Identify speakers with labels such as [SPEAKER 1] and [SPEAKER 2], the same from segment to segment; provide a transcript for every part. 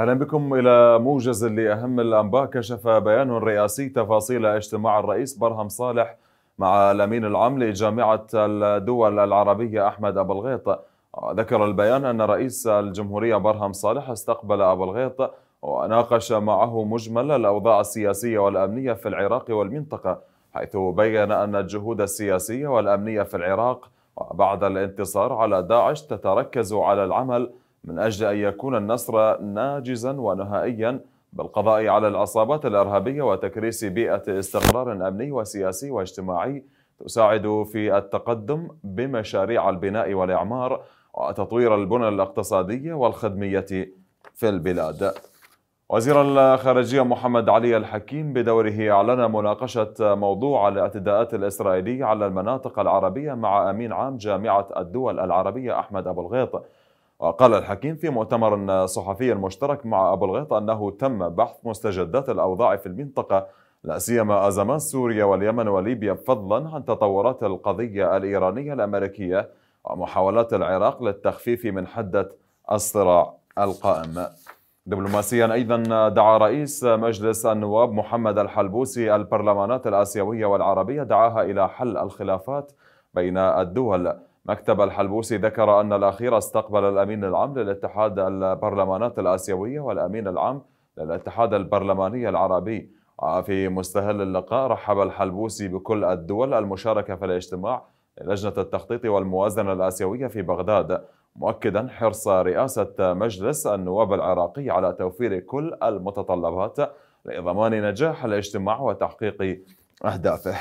[SPEAKER 1] اهلا بكم الى موجز لاهم الانباء كشف بيان رئاسي تفاصيل اجتماع الرئيس برهم صالح مع الامين العام لجامعه الدول العربيه احمد ابو الغيط ذكر البيان ان رئيس الجمهوريه برهم صالح استقبل ابو الغيط وناقش معه مجمل الاوضاع السياسيه والامنيه في العراق والمنطقه حيث بين ان الجهود السياسيه والامنيه في العراق بعد الانتصار على داعش تتركز على العمل من أجل أن يكون النصر ناجزا ونهائيا بالقضاء على العصابات الإرهابية وتكريس بيئة استقرار أمني وسياسي واجتماعي تساعد في التقدم بمشاريع البناء والإعمار وتطوير البنى الاقتصادية والخدمية في البلاد وزير الخارجية محمد علي الحكيم بدوره أعلن مناقشة موضوع الاعتداءات الإسرائيلية على المناطق العربية مع أمين عام جامعة الدول العربية أحمد أبو الغيط وقال الحكيم في مؤتمر صحفي مشترك مع أبو الغيط أنه تم بحث مستجدات الأوضاع في المنطقة لا سيما أزمات سوريا واليمن وليبيا فضلا عن تطورات القضية الإيرانية الأمريكية ومحاولات العراق للتخفيف من حدة الصراع القائم دبلوماسيا أيضا دعا رئيس مجلس النواب محمد الحلبوسي البرلمانات الآسيوية والعربية دعاها إلى حل الخلافات بين الدول مكتب الحلبوسي ذكر أن الأخير استقبل الأمين العام للاتحاد البرلمانات الآسيوية والأمين العام للاتحاد البرلماني العربي في مستهل اللقاء رحب الحلبوسي بكل الدول المشاركة في الاجتماع لجنة التخطيط والموازنة الآسيوية في بغداد مؤكدا حرص رئاسة مجلس النواب العراقي على توفير كل المتطلبات لضمان نجاح الاجتماع وتحقيق أهدافه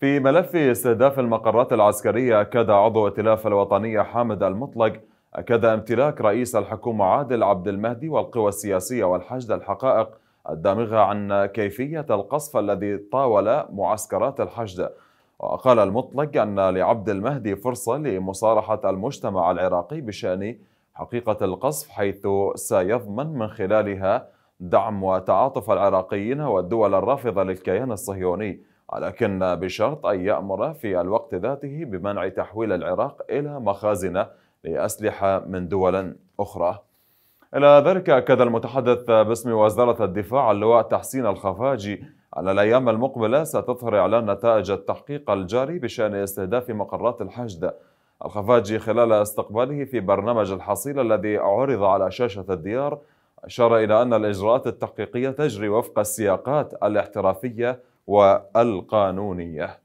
[SPEAKER 1] في ملف استهداف المقرات العسكرية أكد عضو ائتلاف الوطنية حامد المطلق أكد امتلاك رئيس الحكومة عادل عبد المهدي والقوى السياسية والحشد الحقائق الدامغة عن كيفية القصف الذي طاول معسكرات الحشد وقال المطلق أن لعبد المهدي فرصة لمصارحة المجتمع العراقي بشأن حقيقة القصف حيث سيضمن من خلالها دعم وتعاطف العراقيين والدول الرافضة للكيان الصهيوني لكن بشرط أن يأمر في الوقت ذاته بمنع تحويل العراق إلى مخازن لأسلحة من دول أخرى إلى ذلك أكد المتحدث باسم وزارة الدفاع اللواء تحسين الخفاجي أن الأيام المقبلة ستظهر إعلان نتائج التحقيق الجاري بشأن استهداف مقرات الحشد الخفاجي خلال استقباله في برنامج الحصيل الذي عرض على شاشة الديار أشار إلى أن الإجراءات التحقيقية تجري وفق السياقات الاحترافية والقانونية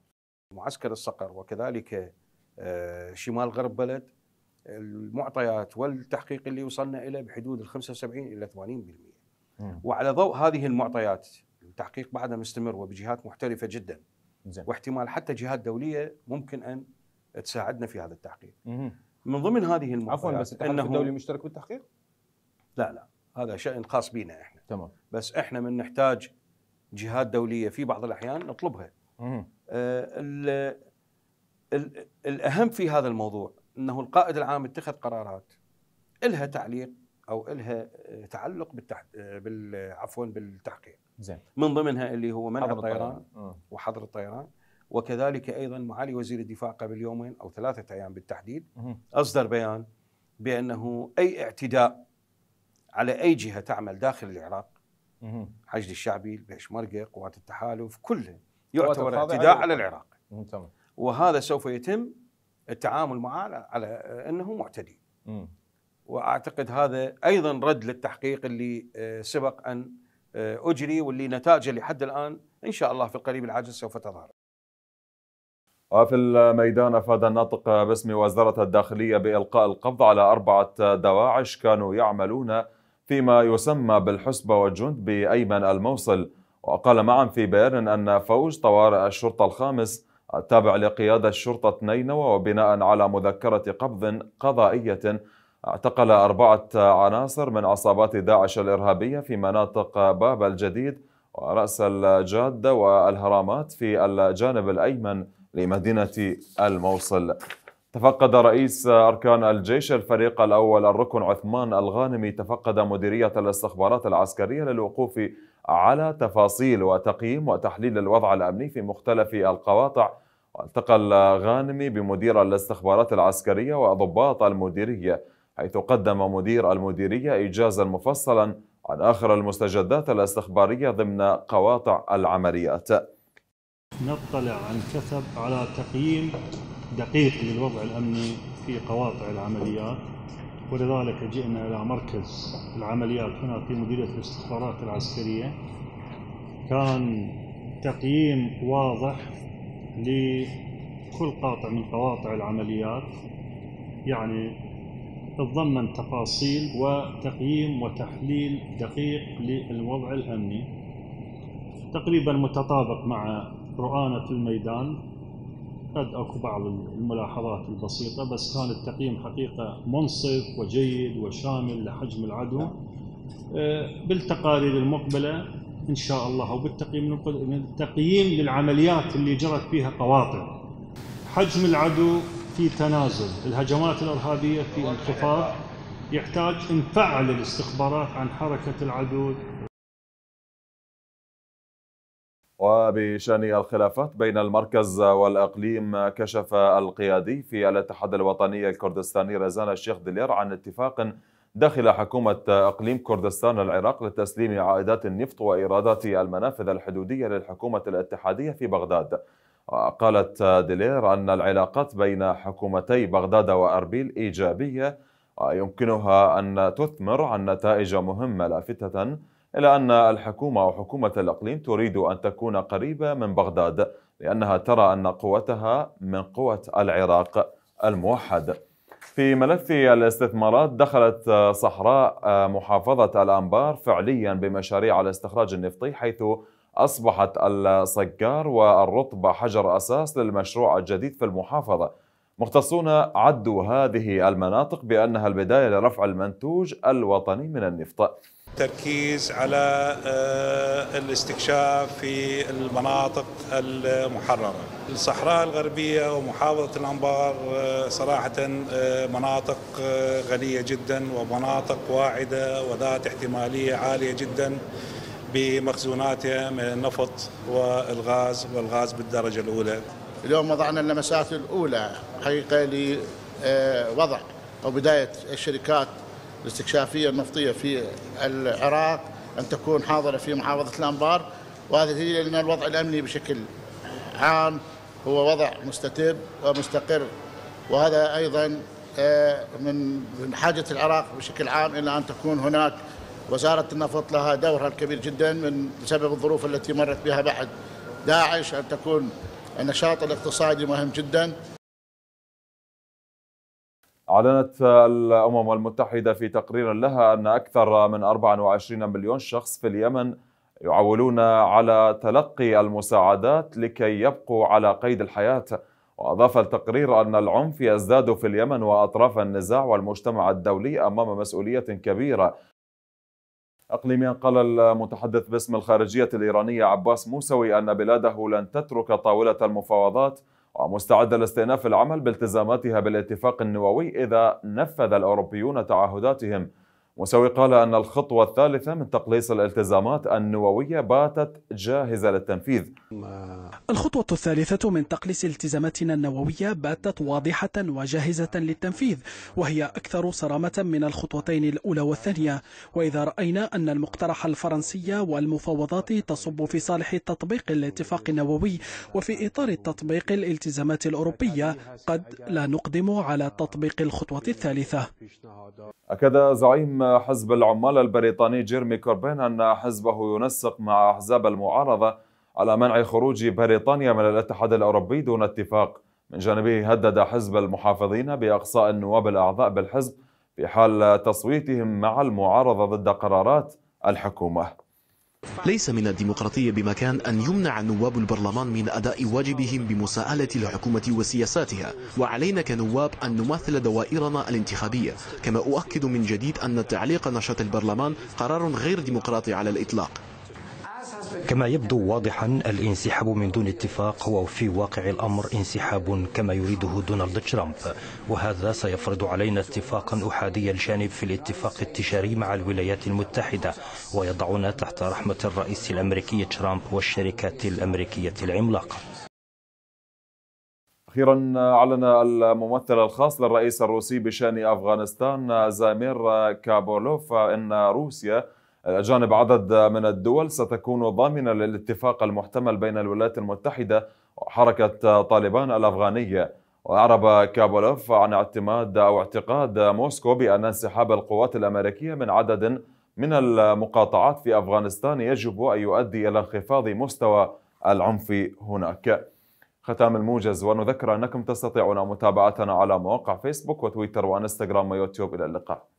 [SPEAKER 2] معسكر الصقر وكذلك آه، شمال غرب بلد المعطيات والتحقيق اللي وصلنا إليه بحدود ال 75 إلى 80% وعلى ضوء هذه المعطيات التحقيق بعدها مستمر وبجهات محترفة جدا زين. واحتمال حتى جهات دولية ممكن أن تساعدنا في هذا التحقيق من ضمن هذه المعطيات عفوا بس إنه الدولي مشترك بالتحقيق؟ لا لا هذا شأن خاص بنا احنا تمام بس احنا من نحتاج جهات دوليه في بعض الاحيان نطلبها. آه الاهم في هذا الموضوع انه القائد العام اتخذ قرارات الها تعليق او الها آه، تعلق بالتح... آه، بال عفوا بالتحقيق. زين. من ضمنها اللي هو منع الطيران وحظر الطيران وكذلك ايضا معالي وزير الدفاع قبل يومين او ثلاثه ايام بالتحديد اصدر بيان بانه اي اعتداء على اي جهه تعمل داخل العراق حشد الشعبي البشمركة قوات التحالف كله يعتبر اعتداء على العراق تمام وهذا سوف يتم التعامل معه على انه معتدي واعتقد هذا ايضا رد للتحقيق اللي آه، سبق ان آه، اجري واللي نتائجه لحد الان ان شاء الله في القريب العاجل سوف
[SPEAKER 1] تظهر. وفي الميدان افاد الناطق باسم وزاره الداخليه بالقاء القبض على اربعه دواعش كانوا يعملون فيما يسمى بالحسبة والجند بأيمن الموصل وقال معا في بيان أن فوج طوارئ الشرطة الخامس التابع لقيادة الشرطة نينوى وبناء على مذكرة قبض قضائية اعتقل أربعة عناصر من عصابات داعش الإرهابية في مناطق باب الجديد ورأس الجادة والهرامات في الجانب الأيمن لمدينة الموصل تفقد رئيس أركان الجيش الفريق الأول الركن عثمان الغانمي تفقد مديرية الاستخبارات العسكرية للوقوف على تفاصيل وتقييم وتحليل الوضع الأمني في مختلف القواطع والتقى الغانمي بمدير الاستخبارات العسكرية وضباط المديرية حيث قدم مدير المديرية إيجازا مفصلا عن آخر المستجدات الاستخبارية ضمن قواطع العمليات
[SPEAKER 2] نطلع عن كثب على تقييم دقيق للوضع الأمني في قواطع العمليات ولذلك جئنا إلى مركز العمليات هنا في مديرية الاستخبارات العسكرية كان تقييم واضح لكل قاطع من قواطع العمليات يعني تضمن تفاصيل وتقييم وتحليل دقيق للوضع الأمني تقريبا متطابق مع رؤانة الميدان قد أكو بعض الملاحظات البسيطة بس كان التقييم حقيقة منصف وجيد وشامل لحجم العدو آه، بالتقارير المقبلة إن شاء الله وبالتقييم التقييم للعمليات اللي جرت فيها قواطع حجم العدو في تنازل الهجمات الإرهابية في انخفاض يحتاج نفعل الاستخبارات عن حركة العدو
[SPEAKER 1] وبشأن الخلافات بين المركز والأقليم كشف القيادي في الاتحاد الوطني الكردستاني رزان الشيخ دلير عن اتفاق داخل حكومة أقليم كردستان العراق لتسليم عائدات النفط وإيرادات المنافذ الحدودية للحكومة الاتحادية في بغداد قالت دلير أن العلاقات بين حكومتي بغداد وأربيل إيجابية ويمكنها أن تثمر عن نتائج مهمة لافتة إلا أن الحكومة أو حكومة الإقليم تريد أن تكون قريبة من بغداد لأنها ترى أن قوتها من قوة العراق الموحد في ملف الاستثمارات دخلت صحراء محافظة الأنبار فعليا بمشاريع الاستخراج النفطي حيث أصبحت الصقار والرطبة حجر أساس للمشروع الجديد في المحافظة مختصون عدوا هذه المناطق بأنها البداية لرفع المنتوج الوطني من النفط التركيز
[SPEAKER 2] على آه، الاستكشاف في المناطق المحررة الصحراء الغربية ومحافظة الأنبار آه، صراحة آه، مناطق غنية جدا ومناطق واعدة وذات احتمالية عالية جدا بمخزوناتها من النفط والغاز والغاز بالدرجة الأولى اليوم وضعنا اللمسات الأولى حقيقة لوضع آه، أو بداية الشركات الاستكشافية النفطية في العراق أن تكون حاضرة في محافظة الأنبار وهذا هي لأن الوضع الأمني بشكل عام هو وضع مستتب ومستقر وهذا أيضا آه، من حاجة العراق بشكل عام إلى أن تكون هناك وزارة النفط لها دورها الكبير جدا من بسبب الظروف التي مرت بها بعد داعش أن تكون النشاط الاقتصادي مهم جدا
[SPEAKER 1] أعلنت الأمم المتحدة في تقرير لها أن أكثر من 24 مليون شخص في اليمن يعولون على تلقي المساعدات لكي يبقوا على قيد الحياة وأضاف التقرير أن العنف يزداد في اليمن وأطراف النزاع والمجتمع الدولي أمام مسؤولية كبيرة أقليميا قال المتحدث باسم الخارجية الإيرانية عباس موسوي أن بلاده لن تترك طاولة المفاوضات ومستعدة لاستئناف العمل بالتزاماتها بالاتفاق النووي إذا نفذ الأوروبيون تعهداتهم موسوي قال أن الخطوة الثالثة من تقليص الالتزامات النووية باتت جاهزة للتنفيذ
[SPEAKER 2] الخطوة الثالثة من تقليص التزاماتنا النووية باتت واضحة وجاهزة للتنفيذ وهي أكثر صرامة من الخطوتين الأولى والثانية وإذا رأينا أن المقترح الفرنسي والمفاوضات تصب في صالح تطبيق الاتفاق النووي وفي إطار تطبيق الالتزامات الأوروبية قد لا نقدم على تطبيق الخطوة الثالثة
[SPEAKER 1] أكد زعيم حزب العمال البريطاني جيرمي كوربين أن حزبه ينسق مع أحزاب المعارضة على منع خروج بريطانيا من الاتحاد الأوروبي دون اتفاق من جانبه هدد حزب المحافظين بإقصاء النواب الأعضاء بالحزب في حال تصويتهم مع المعارضة ضد قرارات الحكومة ليس من الديمقراطية بمكان أن يمنع نواب البرلمان من أداء
[SPEAKER 2] واجبهم بمساءلة الحكومة وسياساتها وعلينا كنواب أن نمثل دوائرنا الانتخابية كما أؤكد من جديد أن تعليق نشاط البرلمان قرار غير ديمقراطي على الإطلاق كما يبدو واضحا الانسحاب من دون اتفاق هو في واقع الأمر انسحاب كما يريده دونالد ترامب وهذا سيفرض علينا اتفاقا أحادي الجانب في الاتفاق التجاري مع الولايات المتحدة ويضعنا تحت رحمة الرئيس الأمريكي ترامب والشركات الأمريكية العملاقة
[SPEAKER 1] أخيرا أعلن الممثل الخاص للرئيس الروسي بشأن أفغانستان زامير كابولوف أن روسيا الأجانب عدد من الدول ستكون ضامنة للاتفاق المحتمل بين الولايات المتحدة وحركة طالبان الأفغانية وأعرب كابولوف عن اعتماد أو اعتقاد موسكو بأن انسحاب القوات الأمريكية من عدد من المقاطعات في أفغانستان يجب أن يؤدي إلى انخفاض مستوى العنف هناك ختام الموجز ونذكر أنكم تستطيعون متابعتنا على مواقع فيسبوك وتويتر وانستغرام ويوتيوب إلى اللقاء